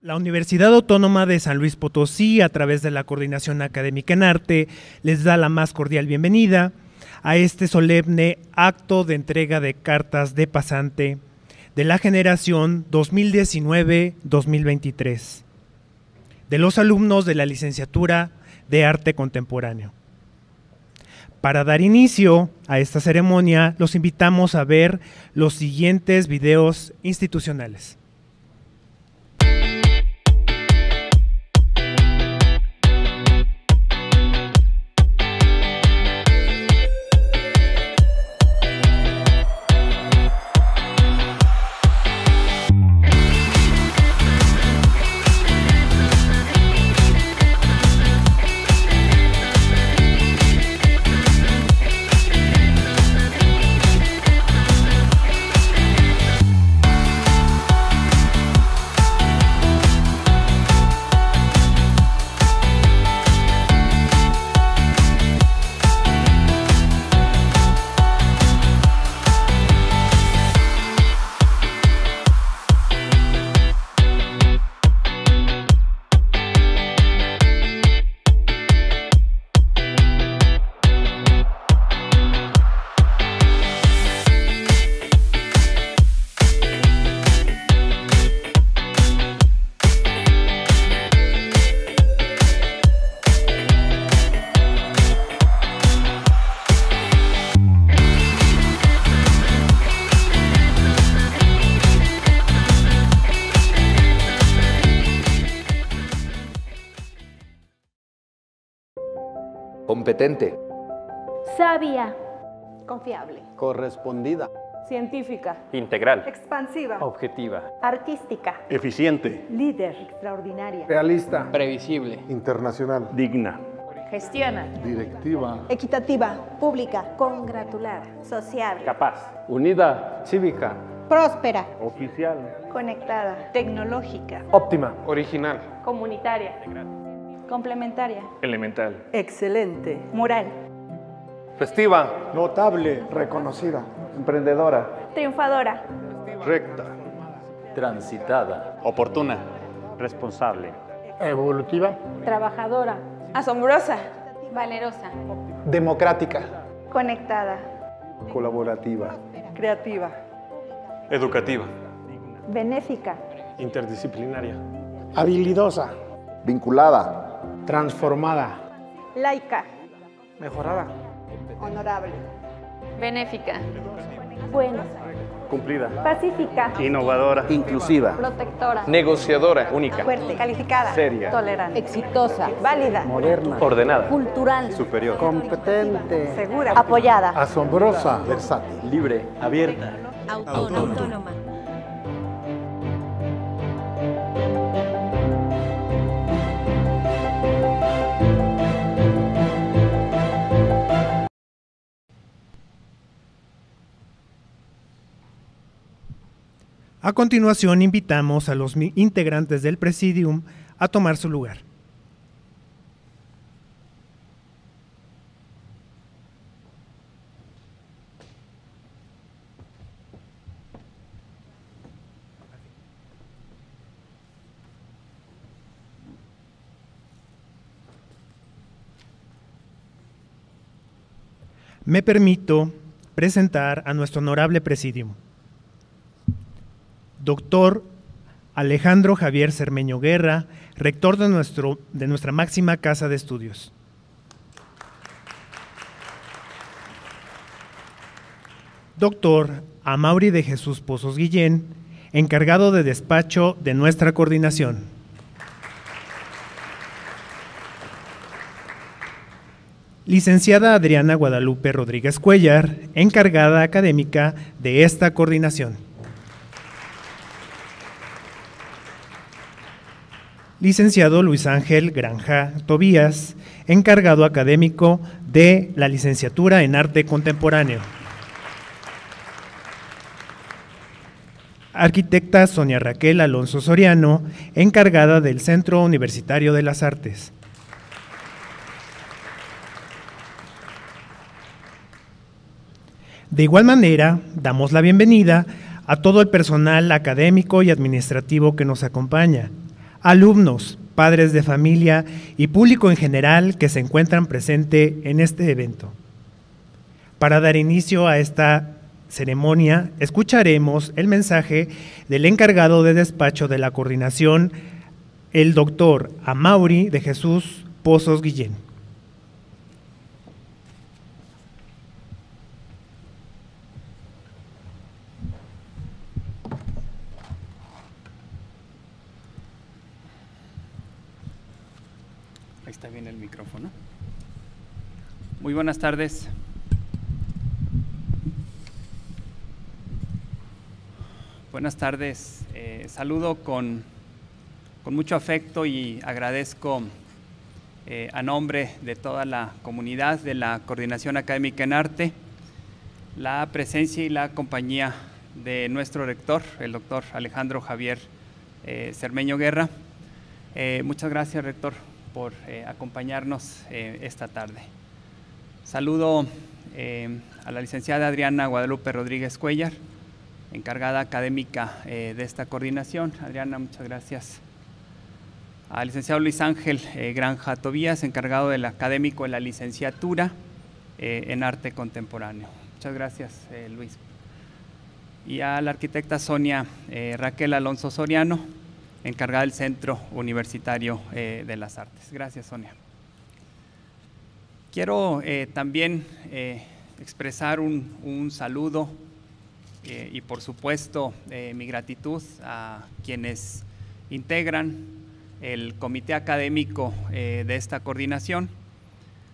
La Universidad Autónoma de San Luis Potosí, a través de la Coordinación Académica en Arte, les da la más cordial bienvenida a este solemne acto de entrega de cartas de pasante de la generación 2019-2023 de los alumnos de la licenciatura de Arte Contemporáneo. Para dar inicio a esta ceremonia, los invitamos a ver los siguientes videos institucionales. competente, sabia, confiable, correspondida, científica, integral, expansiva, objetiva, artística, eficiente, líder, extraordinaria, realista, previsible, internacional, digna. Gestiona. Directiva. Equitativa. Pública. Congratular. social, Capaz. Unida. Cívica. Próspera. Oficial. Conectada. Tecnológica. Óptima. Original. Comunitaria. Complementaria. Elemental. Excelente. Moral. Festiva. Notable. Reconocida. Emprendedora. Triunfadora. Recta. Transitada. Oportuna. Responsable. Evolutiva. Trabajadora. Asombrosa. Valerosa. Democrática. Conectada. Colaborativa. Creativa. Educativa. Benéfica. Interdisciplinaria. Habilidosa. Vinculada. Transformada. Laica. Mejorada. Honorable. Benéfica. Buena. Cumplida. Pacífica. Innovadora. Inclusiva. Protectora. Negociadora. Única. Fuerte. Calificada. Seria. Tolerante. Exitosa. Válida. Moderna. Ordenada. Cultural. Superior. Competente. Segura. Apoyada. Asombrosa. Versátil. Libre. Abierta. Autónoma. Autónoma. A continuación, invitamos a los integrantes del Presidium a tomar su lugar. Me permito presentar a nuestro honorable presidium doctor Alejandro Javier Cermeño Guerra, rector de, de nuestra máxima casa de estudios. Doctor Amauri de Jesús Pozos Guillén, encargado de despacho de nuestra coordinación. Licenciada Adriana Guadalupe Rodríguez Cuellar, encargada académica de esta coordinación. licenciado Luis Ángel Granja Tobías, encargado académico de la licenciatura en arte contemporáneo. Arquitecta Sonia Raquel Alonso Soriano, encargada del Centro Universitario de las Artes. De igual manera, damos la bienvenida a todo el personal académico y administrativo que nos acompaña, alumnos, padres de familia y público en general que se encuentran presente en este evento. Para dar inicio a esta ceremonia, escucharemos el mensaje del encargado de despacho de la coordinación, el doctor Amauri de Jesús Pozos Guillén. Ahí está bien el micrófono. Muy buenas tardes. Buenas tardes. Eh, saludo con, mucho afecto y agradezco eh, a nombre de toda la comunidad de la Coordinación Académica en Arte la presencia y la compañía de nuestro rector, el doctor Alejandro Javier eh, Cermeño Guerra. muchas gracias, rector, por eh, acompañarnos eh, esta tarde. Saludo eh, a la licenciada Adriana Guadalupe Rodríguez Cuellar, encargada académica de esta coordinación. Adriana, muchas gracias. Al licenciado Luis Ángel Granja Tobías, encargado del académico de la licenciatura en arte contemporáneo. Muchas gracias, Luis. Y a la arquitecta Sonia Raquel Alonso Soriano, encargada del Centro Universitario eh, de las Artes. Gracias, Sonia. Quiero eh, también eh, expresar un, saludo y, por supuesto, mi gratitud a quienes integran el comité académico de esta coordinación.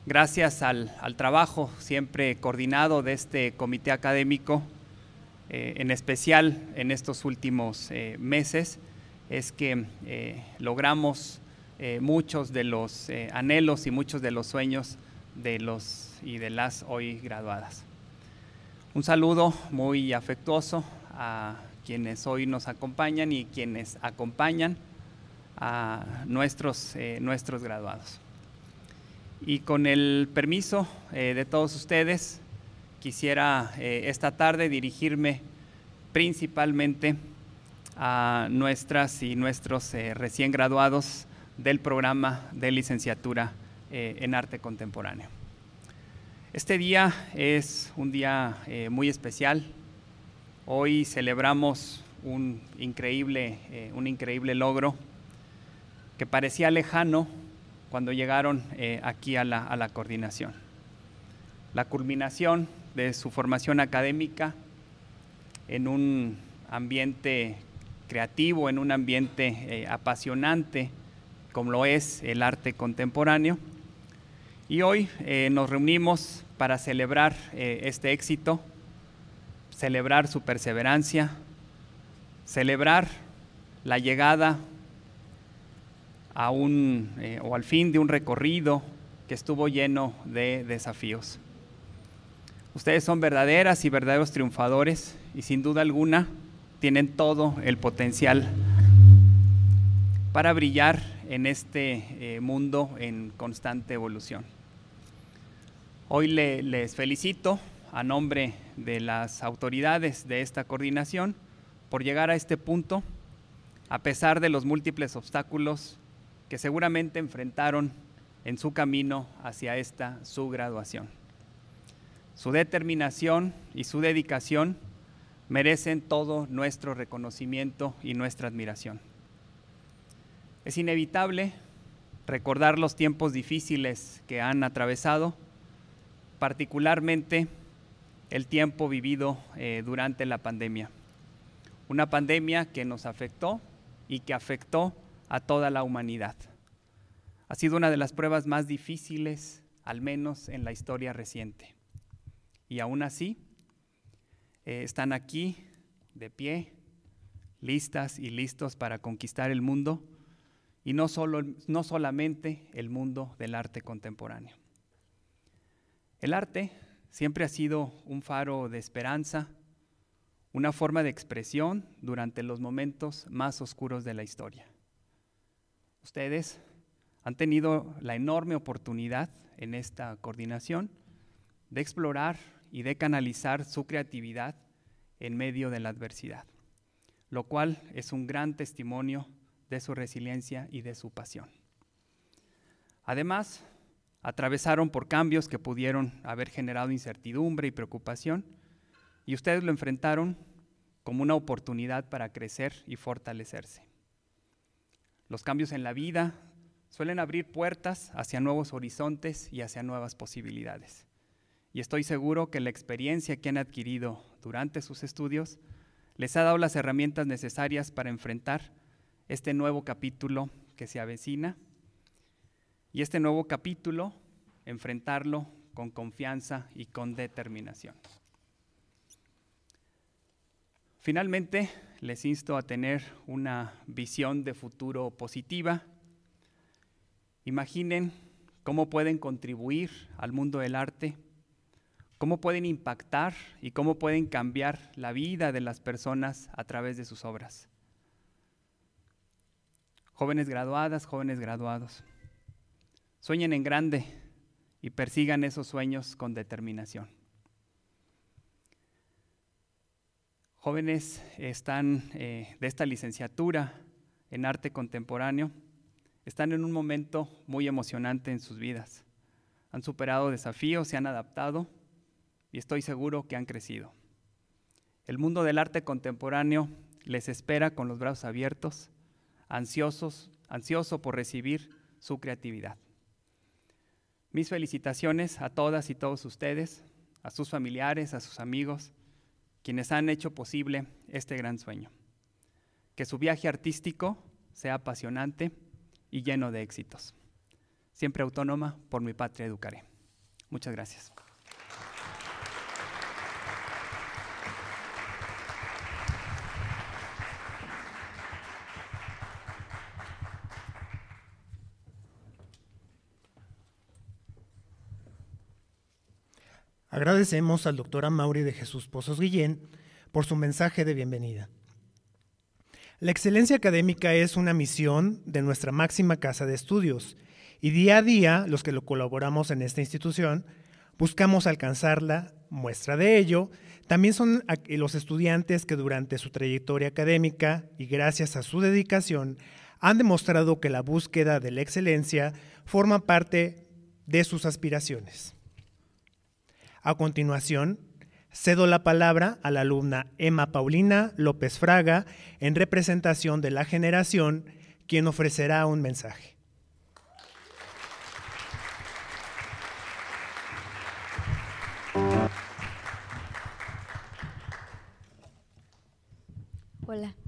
Gracias al, trabajo siempre coordinado de este comité académico, en especial en estos últimos meses, es que eh, logramos eh, muchos de los eh, anhelos y muchos de los sueños de los y de las hoy graduadas. Un saludo muy afectuoso a quienes hoy nos acompañan y quienes acompañan a nuestros, nuestros graduados. Y con el permiso de todos ustedes, quisiera esta tarde dirigirme principalmente a nuestras y nuestros eh, recién graduados del programa de licenciatura eh, en arte contemporáneo. Este día es un día eh, muy especial. Hoy celebramos un increíble, un increíble logro que parecía lejano cuando llegaron aquí a la coordinación. La culminación de su formación académica en un ambiente creativo, en un ambiente eh, apasionante como lo es el arte contemporáneo. Y hoy eh, nos reunimos para celebrar eh, este éxito, celebrar su perseverancia, celebrar la llegada a o al fin de un recorrido que estuvo lleno de desafíos. Ustedes son verdaderas y verdaderos triunfadores y sin duda alguna tienen todo el potencial para brillar en este eh, mundo en constante evolución. Hoy les felicito a nombre de las autoridades de esta coordinación por llegar a este punto, a pesar de los múltiples obstáculos que seguramente enfrentaron en su camino hacia esta su graduación. Su determinación y su dedicación merecen todo nuestro reconocimiento y nuestra admiración. Es inevitable recordar los tiempos difíciles que han atravesado, particularmente el tiempo vivido eh, durante la pandemia. Una pandemia que nos afectó y que afectó a toda la humanidad. Ha sido una de las pruebas más difíciles, al menos en la historia reciente. Y aún así, eh, están aquí, de pie, listas y listos para conquistar el mundo, y no, solo, no solamente el mundo del arte contemporáneo. El arte siempre ha sido un faro de esperanza, una forma de expresión durante los momentos más oscuros de la historia. Ustedes han tenido la enorme oportunidad en esta coordinación de explorar y de canalizar su creatividad en medio de la adversidad, lo cual es un gran testimonio de su resiliencia y de su pasión. Además, atravesaron por cambios que pudieron haber generado incertidumbre y preocupación, y ustedes lo enfrentaron como una oportunidad para crecer y fortalecerse. Los cambios en la vida suelen abrir puertas hacia nuevos horizontes y hacia nuevas posibilidades y estoy seguro que la experiencia que han adquirido durante sus estudios les ha dado las herramientas necesarias para enfrentar este nuevo capítulo que se avecina y este nuevo capítulo enfrentarlo con confianza y con determinación. Finalmente, les insto a tener una visión de futuro positiva. Imaginen cómo pueden contribuir al mundo del arte cómo pueden impactar y cómo pueden cambiar la vida de las personas a través de sus obras. Jóvenes graduadas, jóvenes graduados, sueñen en grande y persigan esos sueños con determinación. Jóvenes están eh, de esta licenciatura en arte contemporáneo, están en un momento muy emocionante en sus vidas. Han superado desafíos, se han adaptado y estoy seguro que han crecido. El mundo del arte contemporáneo les espera con los brazos abiertos, ansiosos, ansioso por recibir su creatividad. Mis felicitaciones a todas y todos ustedes, a sus familiares, a sus amigos, quienes han hecho posible este gran sueño. Que su viaje artístico sea apasionante y lleno de éxitos. Siempre autónoma, por mi patria educaré. Muchas gracias. Agradecemos al doctor Amaury de Jesús Pozos Guillén por su mensaje de bienvenida. La excelencia académica es una misión de nuestra máxima casa de estudios y día a día los que lo colaboramos en esta institución buscamos alcanzarla. Muestra de ello también son los estudiantes que durante su trayectoria académica y gracias a su dedicación han demostrado que la búsqueda de la excelencia forma parte de sus aspiraciones. A continuación, cedo la palabra a la alumna Emma Paulina López Fraga en representación de la generación, quien ofrecerá un mensaje. Hola.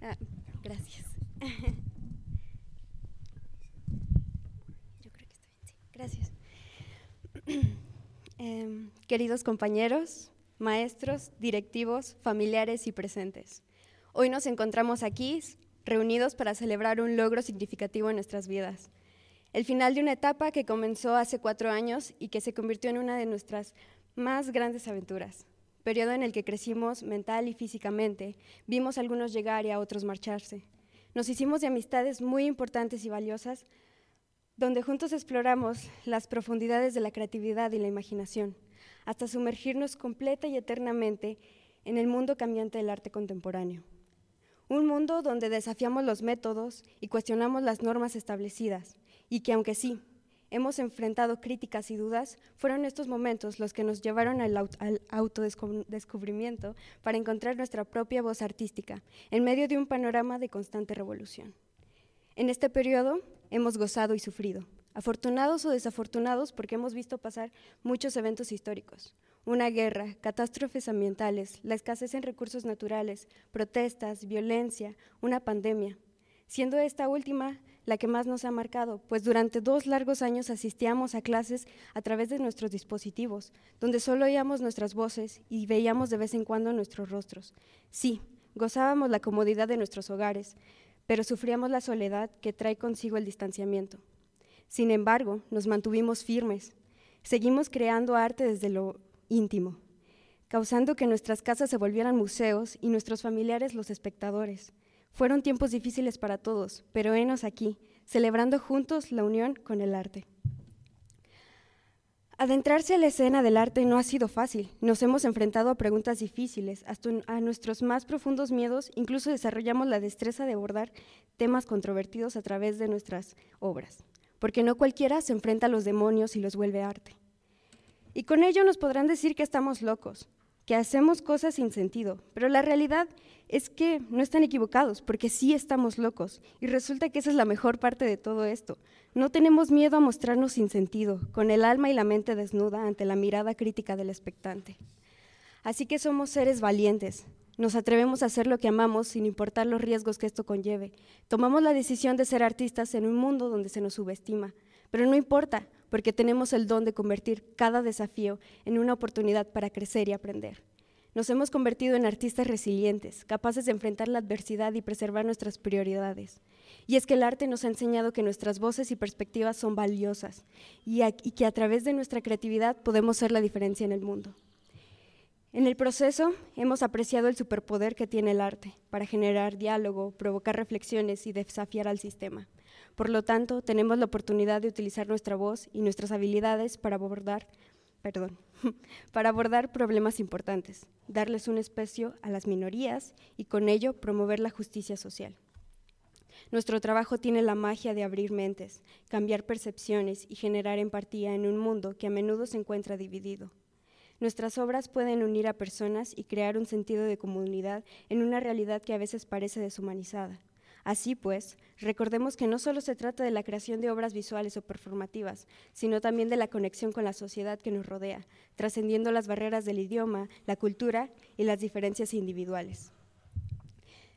Ah, gracias. Em, queridos compañeros, maestros, directivos, familiares y presentes, hoy nos encontramos aquí reunidos para celebrar un logro significativo en nuestras vidas. El final de una etapa que comenzó hace cuatro años y que se convirtió en una de nuestras más grandes aventuras. Periodo en el que crecimos mental y físicamente, vimos a algunos llegar y a otros marcharse. Nos hicimos de amistades muy importantes y valiosas, donde juntos exploramos las profundidades de la creatividad y la imaginación, hasta sumergirnos completa y eternamente en el mundo cambiante del arte contemporáneo. Un mundo donde desafiamos los métodos y cuestionamos las normas establecidas, y que aunque sí, hemos enfrentado críticas y dudas, fueron estos momentos los que nos llevaron al, al autodescubrimiento para encontrar nuestra propia voz artística, en medio de un panorama de constante revolución. En este periodo hemos gozado y sufrido, afortunados o desafortunados porque hemos visto pasar muchos eventos históricos, una guerra, catástrofes ambientales, la escasez en recursos naturales, protestas, violencia, una pandemia, siendo esta última la que más nos ha marcado, pues durante dos largos años asistíamos a clases a través de nuestros dispositivos, donde solo oíamos nuestras voces y veíamos de vez en cuando nuestros rostros. Sí, gozábamos la comodidad de nuestros hogares, pero sufríamos la soledad que trae consigo el distanciamiento. Sin embargo, nos mantuvimos firmes, seguimos creando arte desde lo íntimo, causando que nuestras casas se volvieran museos y nuestros familiares los espectadores. Fueron tiempos difíciles para todos, pero henos aquí, celebrando juntos la unión con el arte. Adentrarse a la escena del arte no ha sido fácil. Nos hemos enfrentado a preguntas difíciles, hasta a nuestros más profundos miedos, incluso desarrollamos la destreza de abordar temas controvertidos a través de nuestras obras, porque no cualquiera se enfrenta a los demonios y los vuelve arte. Y con ello nos podrán decir que estamos locos, que hacemos cosas sin sentido, pero la realidad es que no están equivocados, porque sí estamos locos. Y resulta que esa es la mejor parte de todo esto. No tenemos miedo a mostrarnos sin sentido, con el alma y la mente desnuda ante la mirada crítica del expectante. Así que somos seres valientes. Nos atrevemos a hacer lo que amamos sin importar los riesgos que esto conlleve. Tomamos la decisión de ser artistas en un mundo donde se nos subestima. Pero no importa, porque tenemos el don de convertir cada desafío en una oportunidad para crecer y aprender. Nos hemos convertido en artistas resilientes, capaces de enfrentar la adversidad y preservar nuestras prioridades. Y es que el arte nos ha enseñado que nuestras voces y perspectivas son valiosas y, que a través de nuestra creatividad podemos ser la diferencia en el mundo. En el proceso hemos apreciado el superpoder que tiene el arte para generar diálogo, provocar reflexiones y desafiar al sistema. Por lo tanto, tenemos la oportunidad de utilizar nuestra voz y nuestras habilidades para abordar, perdón, para abordar problemas importantes, darles un espacio a las minorías y con ello promover la justicia social. Nuestro trabajo tiene la magia de abrir mentes, cambiar percepciones y generar empatía en un mundo que a menudo se encuentra dividido. Nuestras obras pueden unir a personas y crear un sentido de comunidad en una realidad que a veces parece deshumanizada. Así pues, recordemos que no solo se trata de la creación de obras visuales o performativas, sino también de la conexión con la sociedad que nos rodea, trascendiendo las barreras del idioma, la cultura y las diferencias individuales.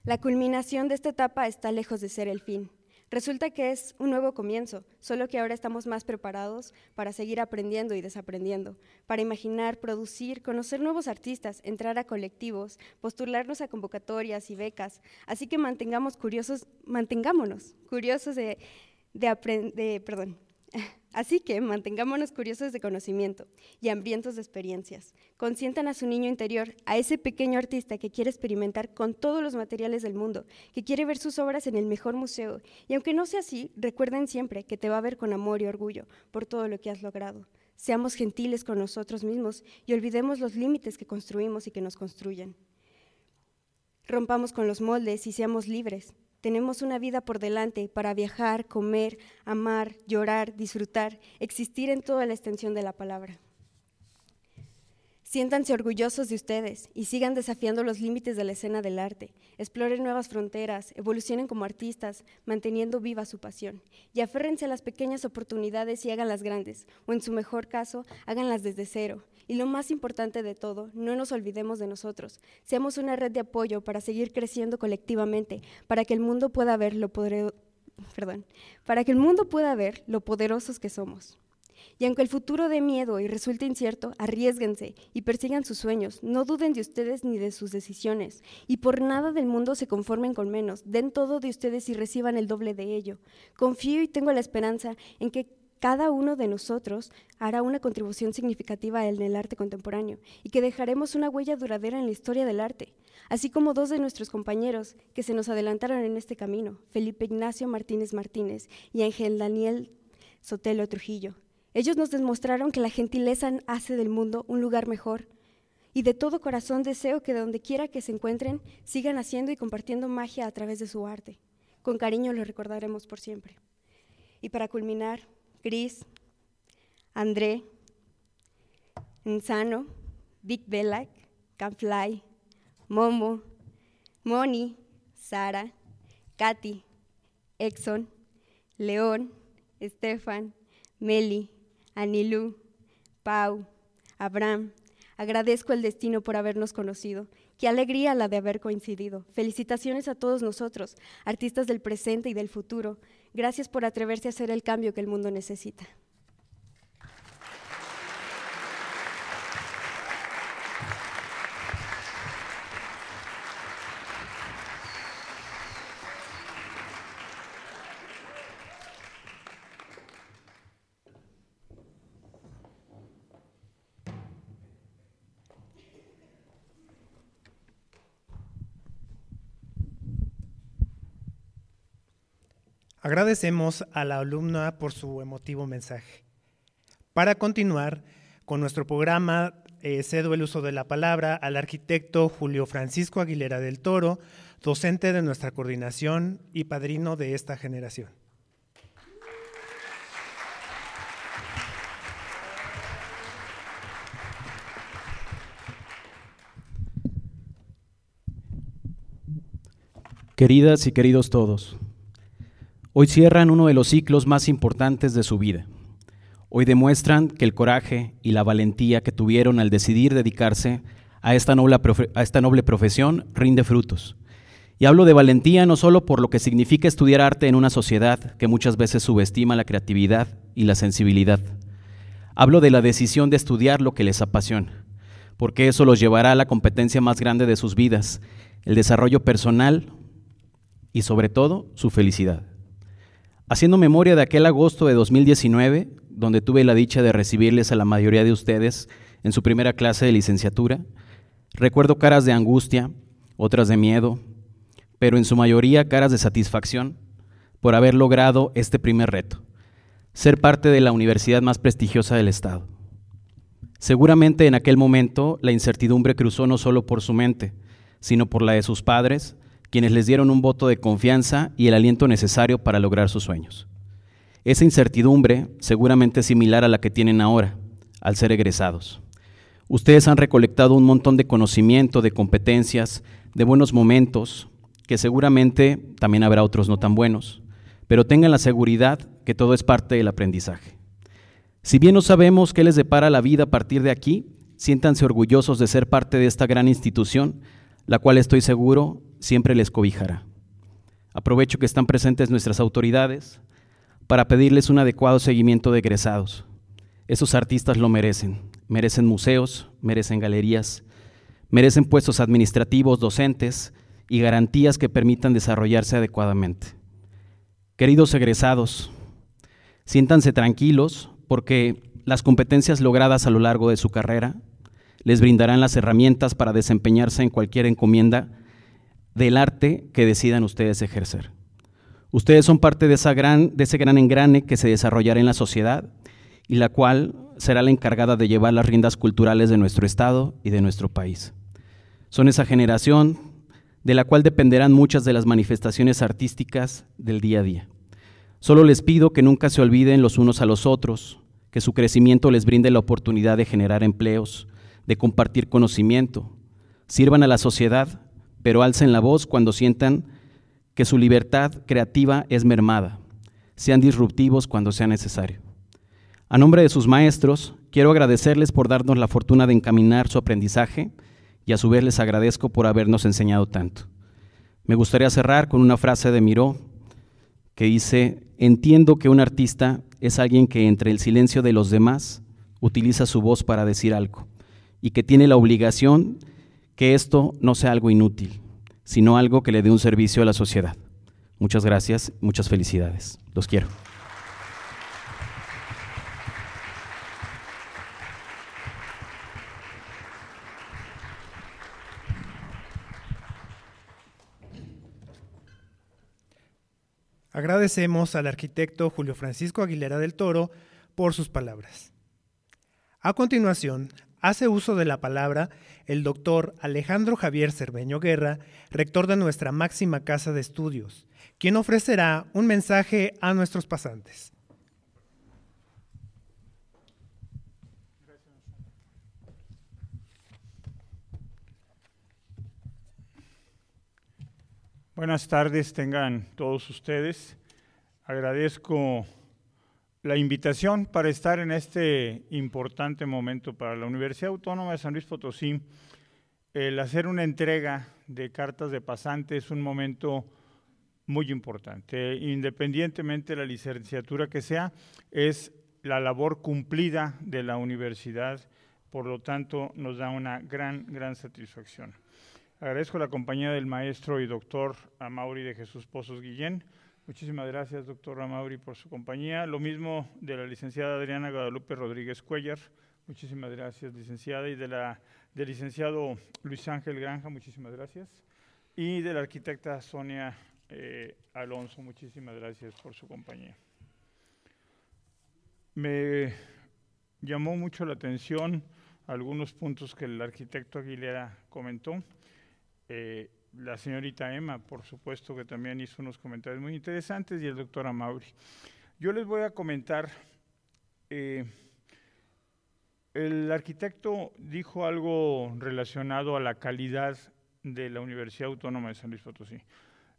La culminación de esta etapa está lejos de ser el fin. Resulta que es un nuevo comienzo, solo que ahora estamos más preparados para seguir aprendiendo y desaprendiendo, para imaginar, producir, conocer nuevos artistas, entrar a colectivos, postularnos a convocatorias y becas. Así que mantengamos curiosos, mantengámonos curiosos de, de aprender, perdón, Así que mantengámonos curiosos de conocimiento y hambrientos de experiencias. Consientan a su niño interior, a ese pequeño artista que quiere experimentar con todos los materiales del mundo, que quiere ver sus obras en el mejor museo. Y aunque no sea así, recuerden siempre que te va a ver con amor y orgullo por todo lo que has logrado. Seamos gentiles con nosotros mismos y olvidemos los límites que construimos y que nos construyen. Rompamos con los moldes y seamos libres. Tenemos una vida por delante para viajar, comer, amar, llorar, disfrutar, existir en toda la extensión de la palabra. Siéntanse orgullosos de ustedes y sigan desafiando los límites de la escena del arte. Exploren nuevas fronteras, evolucionen como artistas, manteniendo viva su pasión. Y aférrense a las pequeñas oportunidades y hagan las grandes, o en su mejor caso, háganlas desde cero. Y lo más importante de todo, no nos olvidemos de nosotros. Seamos una red de apoyo para seguir creciendo colectivamente, para que el mundo pueda ver lo Perdón, para que el mundo pueda ver lo poderosos que somos. Y aunque el futuro dé miedo y resulte incierto, arriesguense y persigan sus sueños. No duden de ustedes ni de sus decisiones. Y por nada del mundo se conformen con menos. Den todo de ustedes y reciban el doble de ello. Confío y tengo la esperanza en que cada uno de nosotros hará una contribución significativa en el arte contemporáneo y que dejaremos una huella duradera en la historia del arte, así como dos de nuestros compañeros que se nos adelantaron en este camino, Felipe Ignacio Martínez Martínez y Ángel Daniel Sotelo Trujillo. Ellos nos demostraron que la gentileza hace del mundo un lugar mejor. Y de todo corazón deseo que donde quiera que se encuentren, sigan haciendo y compartiendo magia a través de su arte. Con cariño lo recordaremos por siempre. Y para culminar, Chris, André, Enzano, Big Belak, Canfly, Momo, Moni, Sara, Katy, Exxon, León, Estefan, Meli, Anilú, Pau, Abraham. Agradezco el destino por habernos conocido. Qué alegría la de haber coincidido. Felicitaciones a todos nosotros, artistas del presente y del futuro. Gracias por atreverse a hacer el cambio que el mundo necesita. Agradecemos a la alumna por su emotivo mensaje. Para continuar con nuestro programa, eh, cedo el uso de la palabra al arquitecto Julio Francisco Aguilera del Toro, docente de nuestra coordinación y padrino de esta generación. Queridas y queridos todos, Hoy cierran uno de los ciclos más importantes de su vida. Hoy demuestran que el coraje y la valentía que tuvieron al decidir dedicarse a esta noble, a esta noble profesión rinde frutos. Y hablo de valentía no solo por lo que significa estudiar arte en una sociedad que muchas veces subestima la creatividad y la sensibilidad. Hablo de la decisión de estudiar lo que les apasiona, porque eso los llevará a la competencia más grande de sus vidas, el desarrollo personal y sobre todo su felicidad. Haciendo memoria de aquel agosto de 2019, donde tuve la dicha de recibirles a la mayoría de ustedes en su primera clase de licenciatura, recuerdo caras de angustia, otras de miedo, pero en su mayoría caras de satisfacción por haber logrado este primer reto, ser parte de la universidad más prestigiosa del Estado. Seguramente en aquel momento la incertidumbre cruzó no solo por su mente, sino por la de sus padres, quienes les dieron un voto de confianza y el aliento necesario para lograr sus sueños. Esa incertidumbre seguramente es similar a la que tienen ahora, al ser egresados. Ustedes han recolectado un montón de conocimiento, de competencias, de buenos momentos, que seguramente también habrá otros no tan buenos, pero tengan la seguridad que todo es parte del aprendizaje. Si bien no sabemos qué les depara la vida a partir de aquí, siéntanse orgullosos de ser parte de esta gran institución, la cual estoy seguro siempre les cobijará. Aprovecho que están presentes nuestras autoridades para pedirles un adecuado seguimiento de egresados. Esos artistas lo merecen. Merecen museos, merecen galerías, merecen puestos administrativos, docentes y garantías que permitan desarrollarse adecuadamente. Queridos egresados, siéntanse tranquilos porque las competencias logradas a lo largo de su carrera les brindarán las herramientas para desempeñarse en cualquier encomienda del arte que decidan ustedes ejercer. Ustedes son parte de, ese gran engrane que se desarrollará en la sociedad y la cual será la encargada de llevar las riendas culturales de nuestro Estado y de nuestro país. Son esa generación de la cual dependerán muchas de las manifestaciones artísticas del día a día. Solo les pido que nunca se olviden los unos a los otros, que su crecimiento les brinde la oportunidad de generar empleos, de compartir conocimiento, sirvan a la sociedad pero alcen la voz cuando sientan que su libertad creativa es mermada. Sean disruptivos cuando sea necesario. A nombre de sus maestros, quiero agradecerles por darnos la fortuna de encaminar su aprendizaje y a su vez les agradezco por habernos enseñado tanto. Me gustaría cerrar con una frase de Miró que dice, entiendo que un artista es alguien que entre el silencio de los demás utiliza su voz para decir algo y que tiene la obligación de que esto no sea algo inútil, sino algo que le dé un servicio a la sociedad. Muchas gracias, muchas felicidades. Los quiero. Agradecemos al arquitecto Julio Francisco Aguilera del Toro por sus palabras. A continuación, hace uso de la palabra el doctor Alejandro Javier Cerveño Guerra, rector de nuestra máxima casa de estudios, quien ofrecerá un mensaje a nuestros pasantes. Buenas tardes tengan todos ustedes. Agradezco la invitación para estar en este importante momento para la Universidad Autónoma de San Luis Potosí. El hacer una entrega de cartas de pasante es un momento muy importante. Independientemente de la licenciatura que sea, es la labor cumplida de la universidad, por lo tanto nos da una gran, gran satisfacción. Agradezco la compañía del maestro y doctor Amauri de Jesús Pozos Guillén. Muchísimas gracias, doctor Ramauri, por su compañía. Lo mismo de la licenciada Adriana Guadalupe Rodríguez Cuellar. Muchísimas gracias, licenciada. Y de la, del licenciado Luis Ángel Granja, muchísimas gracias. Y de la arquitecta Sonia eh, Alonso, muchísimas gracias por su compañía. Me llamó mucho la atención algunos puntos que el arquitecto Aguilera comentó. Eh, la señorita Emma, por supuesto, que también hizo unos comentarios muy interesantes, y el doctor Amauri. Yo les voy a comentar, eh, el arquitecto dijo algo relacionado a la calidad de la Universidad Autónoma de San Luis Potosí.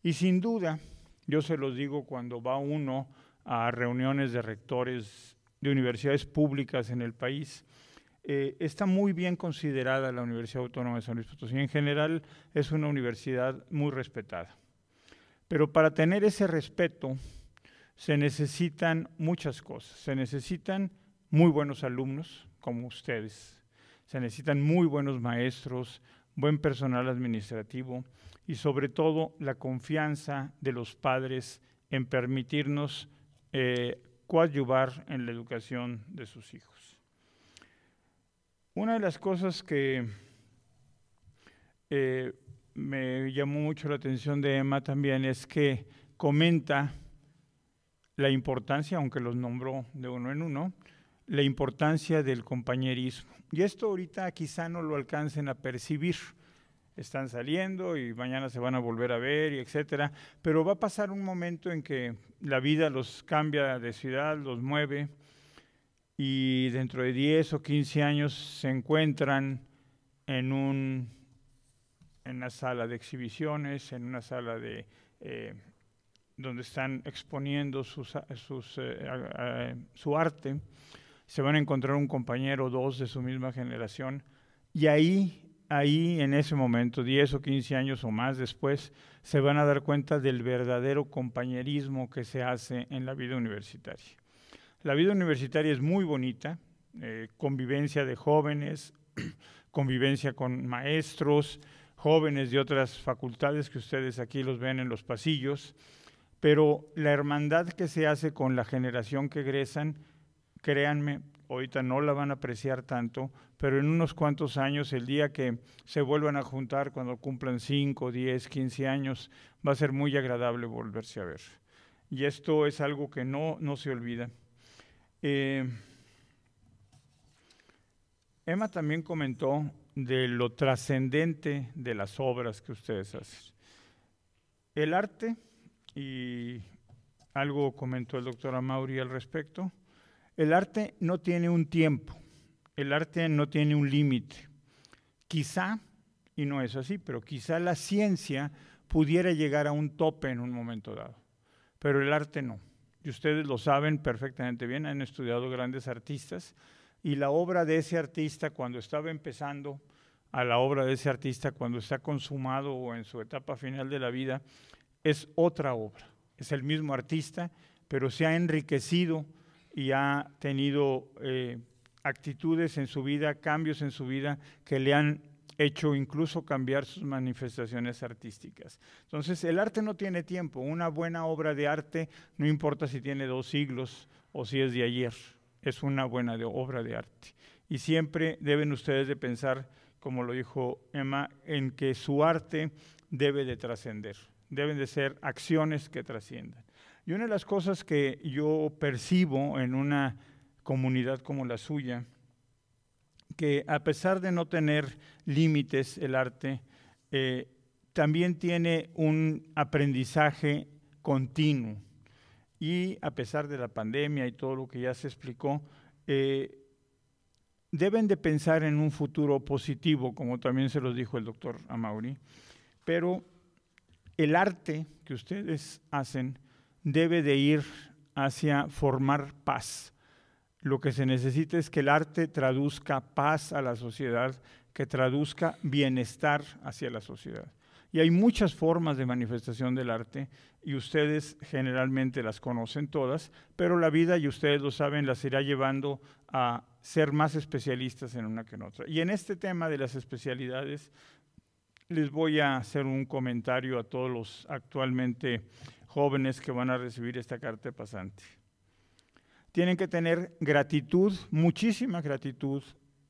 Y sin duda, yo se los digo cuando va uno a reuniones de rectores de universidades públicas en el país, eh, está muy bien considerada la Universidad Autónoma de San Luis Potosí. En general es una universidad muy respetada. Pero para tener ese respeto se necesitan muchas cosas. Se necesitan muy buenos alumnos como ustedes. Se necesitan muy buenos maestros, buen personal administrativo y sobre todo la confianza de los padres en permitirnos eh, coadyuvar en la educación de sus hijos. Una de las cosas que eh, me llamó mucho la atención de Emma también es que comenta la importancia, aunque los nombró de uno en uno, la importancia del compañerismo. Y esto ahorita quizá no lo alcancen a percibir. Están saliendo y mañana se van a volver a ver y etcétera, pero va a pasar un momento en que la vida los cambia de ciudad, los mueve y dentro de 10 o 15 años se encuentran en, un, en una sala de exhibiciones, en una sala de, eh, donde están exponiendo sus, sus, eh, su arte, se van a encontrar un compañero o dos de su misma generación y ahí ahí en ese momento, 10 o 15 años o más después, se van a dar cuenta del verdadero compañerismo que se hace en la vida universitaria. La vida universitaria es muy bonita, eh, convivencia de jóvenes, convivencia con maestros, jóvenes de otras facultades que ustedes aquí los ven en los pasillos, pero la hermandad que se hace con la generación que egresan, créanme, ahorita no la van a apreciar tanto, pero en unos cuantos años, el día que se vuelvan a juntar, cuando cumplan 5, 10, 15 años, va a ser muy agradable volverse a ver. Y esto es algo que no, no se olvida. Eh, Emma también comentó de lo trascendente de las obras que ustedes hacen. El arte, y algo comentó el doctor Amauri al respecto, el arte no tiene un tiempo, el arte no tiene un límite. Quizá, y no es así, pero quizá la ciencia pudiera llegar a un tope en un momento dado, pero el arte no y ustedes lo saben perfectamente bien, han estudiado grandes artistas, y la obra de ese artista cuando estaba empezando, a la obra de ese artista cuando está consumado o en su etapa final de la vida, es otra obra. Es el mismo artista, pero se ha enriquecido y ha tenido eh, actitudes en su vida, cambios en su vida que le han hecho incluso cambiar sus manifestaciones artísticas. Entonces, el arte no tiene tiempo. Una buena obra de arte, no importa si tiene dos siglos o si es de ayer, es una buena de obra de arte. Y siempre deben ustedes de pensar, como lo dijo Emma, en que su arte debe de trascender, deben de ser acciones que trasciendan. Y una de las cosas que yo percibo en una comunidad como la suya que a pesar de no tener límites el arte, eh, también tiene un aprendizaje continuo. Y a pesar de la pandemia y todo lo que ya se explicó, eh, deben de pensar en un futuro positivo, como también se los dijo el doctor Amauri, pero el arte que ustedes hacen debe de ir hacia formar paz lo que se necesita es que el arte traduzca paz a la sociedad, que traduzca bienestar hacia la sociedad. Y hay muchas formas de manifestación del arte y ustedes generalmente las conocen todas, pero la vida, y ustedes lo saben, las irá llevando a ser más especialistas en una que en otra. Y en este tema de las especialidades, les voy a hacer un comentario a todos los actualmente jóvenes que van a recibir esta carta pasante tienen que tener gratitud, muchísima gratitud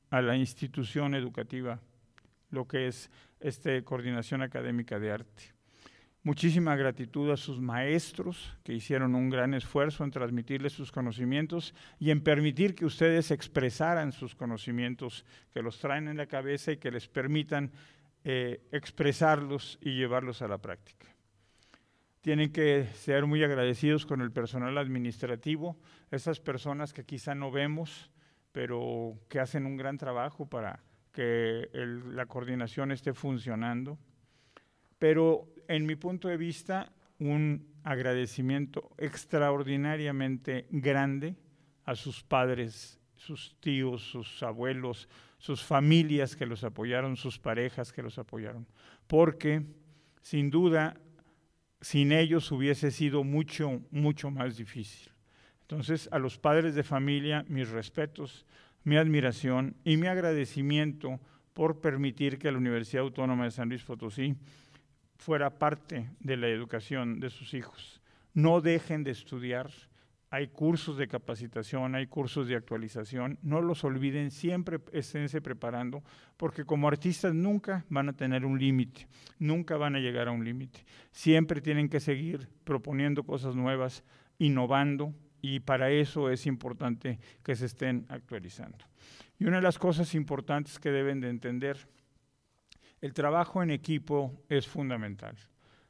a la institución educativa, lo que es este, Coordinación Académica de Arte. Muchísima gratitud a sus maestros que hicieron un gran esfuerzo en transmitirles sus conocimientos y en permitir que ustedes expresaran sus conocimientos, que los traen en la cabeza y que les permitan eh, expresarlos y llevarlos a la práctica tienen que ser muy agradecidos con el personal administrativo, esas personas que quizá no vemos, pero que hacen un gran trabajo para que la coordinación esté funcionando. Pero en mi punto de vista, un agradecimiento extraordinariamente grande a sus padres, sus tíos, sus abuelos, sus familias que los apoyaron, sus parejas que los apoyaron, porque sin duda sin ellos hubiese sido mucho, mucho más difícil. Entonces, a los padres de familia, mis respetos, mi admiración y mi agradecimiento por permitir que la Universidad Autónoma de San Luis Potosí fuera parte de la educación de sus hijos. No dejen de estudiar, hay cursos de capacitación, hay cursos de actualización. No los olviden, siempre esténse preparando, porque como artistas nunca van a tener un límite, nunca van a llegar a un límite. Siempre tienen que seguir proponiendo cosas nuevas, innovando, y para eso es importante que se estén actualizando. Y una de las cosas importantes que deben de entender, el trabajo en equipo es fundamental.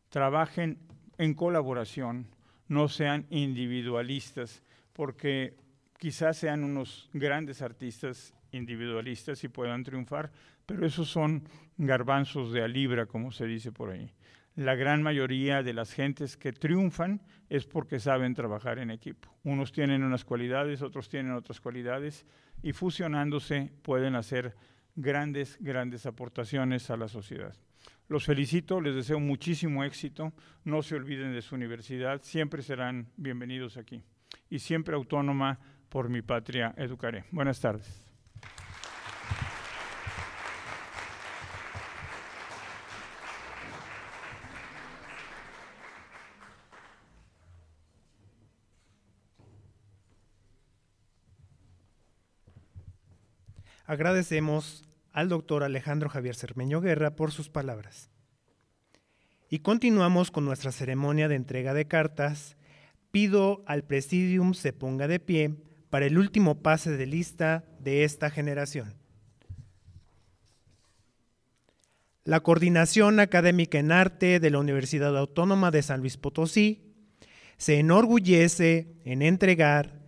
Trabajen en colaboración, no sean individualistas, porque quizás sean unos grandes artistas individualistas y puedan triunfar, pero esos son garbanzos de a libra, como se dice por ahí. La gran mayoría de las gentes que triunfan es porque saben trabajar en equipo. Unos tienen unas cualidades, otros tienen otras cualidades y fusionándose pueden hacer grandes, grandes aportaciones a la sociedad. Los felicito, les deseo muchísimo éxito. No se olviden de su universidad, siempre serán bienvenidos aquí. Y siempre autónoma por mi patria educaré. Buenas tardes. Agradecemos al doctor Alejandro Javier Cermeño Guerra por sus palabras. Y continuamos con nuestra ceremonia de entrega de cartas. Pido al presidium se ponga de pie para el último pase de lista de esta generación. La Coordinación Académica en Arte de la Universidad Autónoma de San Luis Potosí se enorgullece en entregar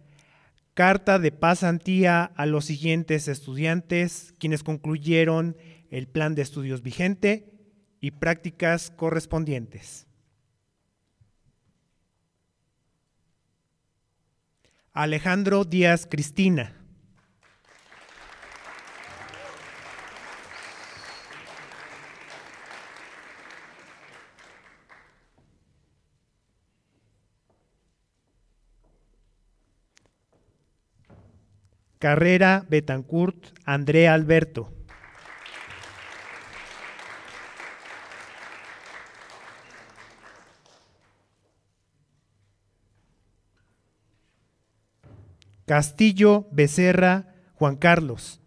carta de pasantía a los siguientes estudiantes, quienes concluyeron el plan de estudios vigente y prácticas correspondientes. Alejandro Díaz Cristina. Carrera Betancourt, Andrea Alberto. Castillo Becerra, Juan Carlos.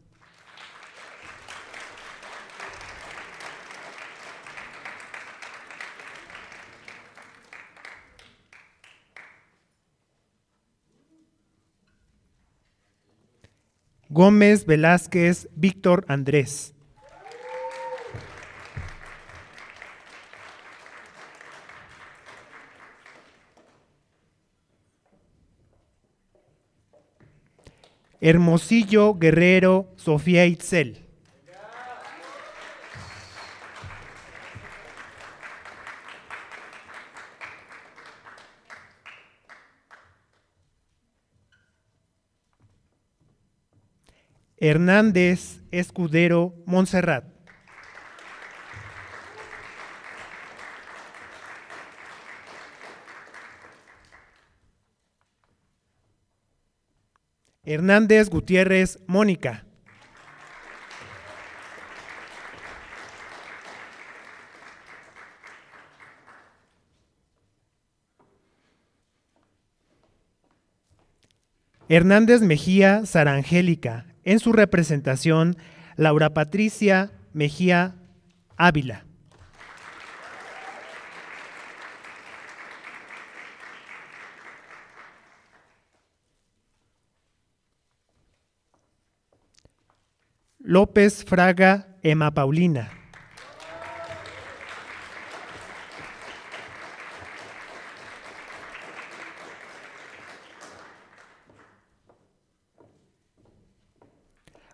Gómez Velázquez Víctor Andrés. Hermosillo Guerrero Sofía Itzel. Hernández Escudero Montserrat. Hernández Gutiérrez Mónica. Hernández Mejía Sarangélica en su representación Laura Patricia Mejía Ávila. López Fraga Emma Paulina.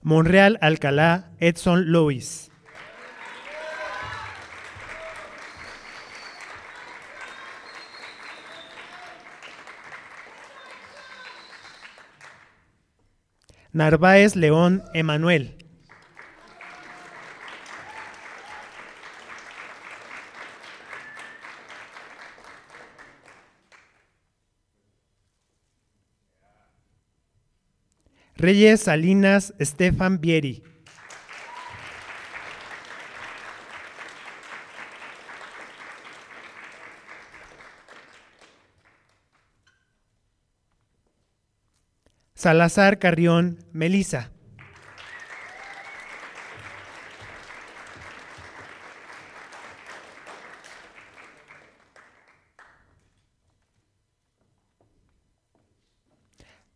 Monreal Alcalá Edson Luis. Narváez León Emanuel. Reyes Salinas Estefan Vieri. Salazar Carrión Melisa.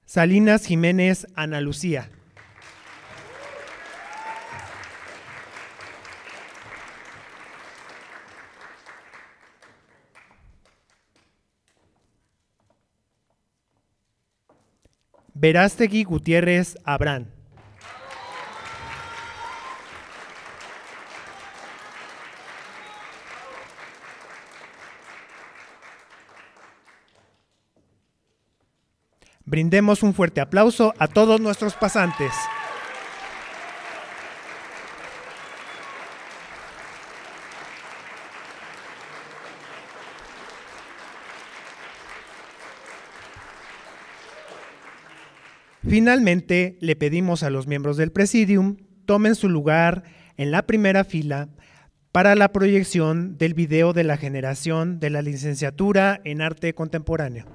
Salinas Jiménez Ana Lucía. Verástegui Gutiérrez Abrán. Brindemos un fuerte aplauso a todos nuestros pasantes. Finalmente, le pedimos a los miembros del presidium tomen su lugar en la primera fila para la proyección del video de la generación de la licenciatura en arte contemporáneo.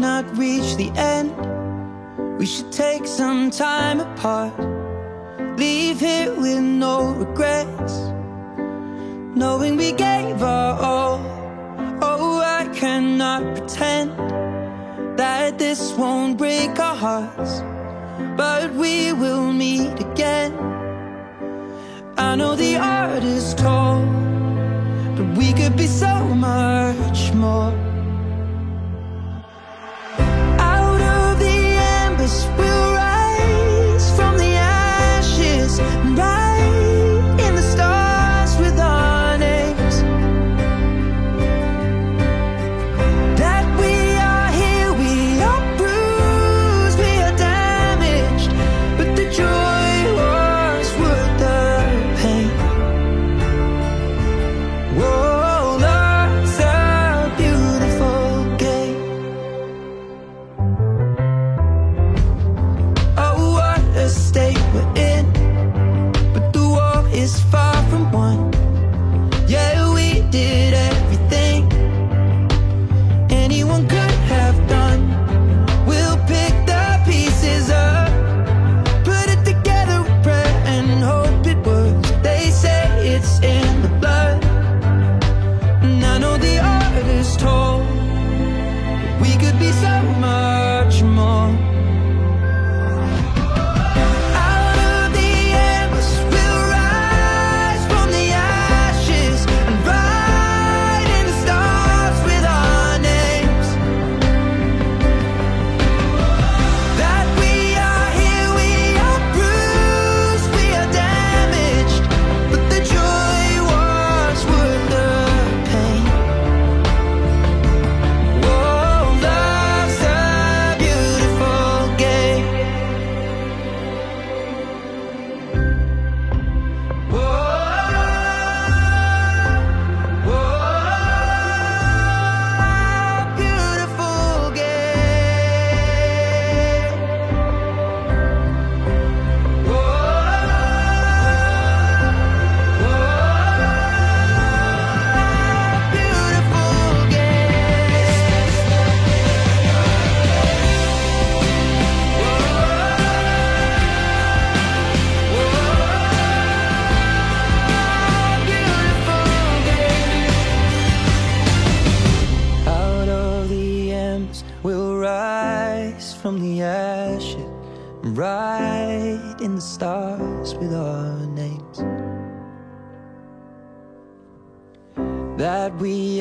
not reach the end We should take some time apart Leave here with no regrets Knowing we gave our all Oh, I cannot pretend That this won't break our hearts But we will meet again I know the art is tall But we could be so much more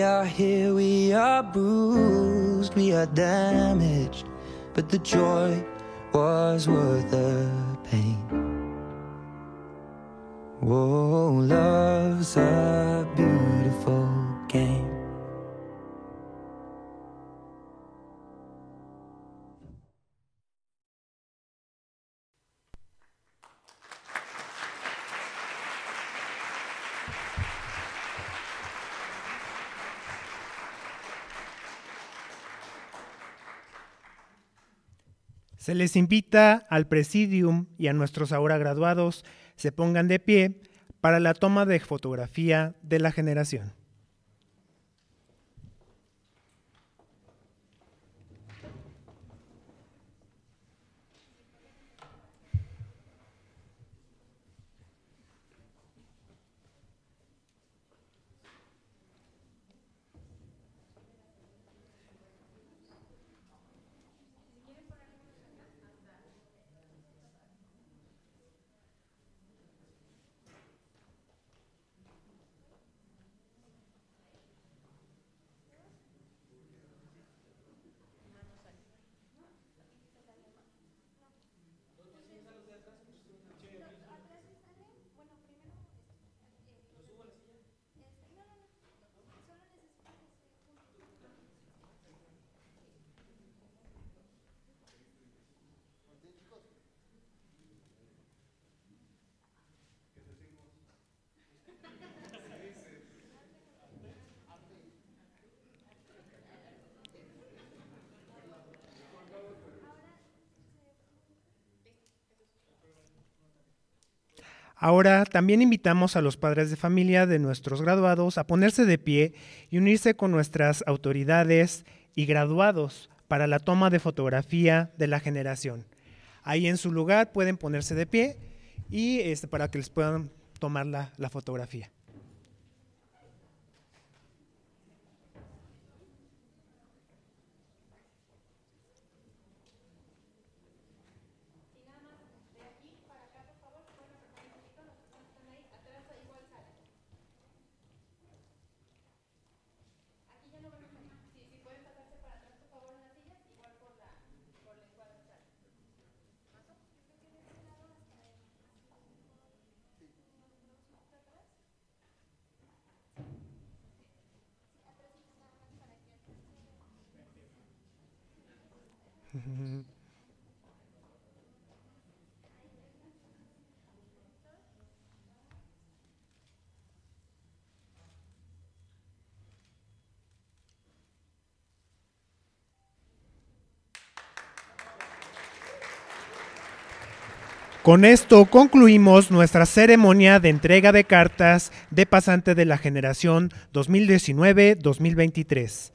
are here, we are bruised, we are damaged, but the joy was worth the pain. Whoa, love's a Se les invita al presidium y a nuestros ahora graduados se pongan de pie para la toma de fotografía de la generación. Ahora también invitamos a los padres de familia de nuestros graduados a ponerse de pie y unirse con nuestras autoridades y graduados para la toma de fotografía de la generación. Ahí en su lugar pueden ponerse de pie y este, para que les puedan tomar la fotografía. Con esto concluimos nuestra ceremonia de entrega de cartas de pasante de la generación 2019-2023.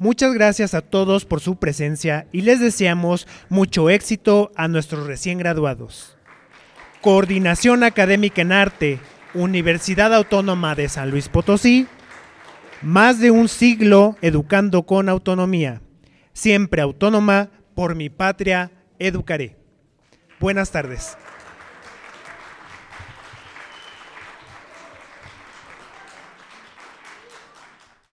Muchas gracias a todos por su presencia y les deseamos mucho éxito a nuestros recién graduados. Coordinación Académica en Arte, Universidad Autónoma de San Luis Potosí, más de un siglo educando con autonomía, siempre autónoma, por mi patria, educaré. Buenas tardes.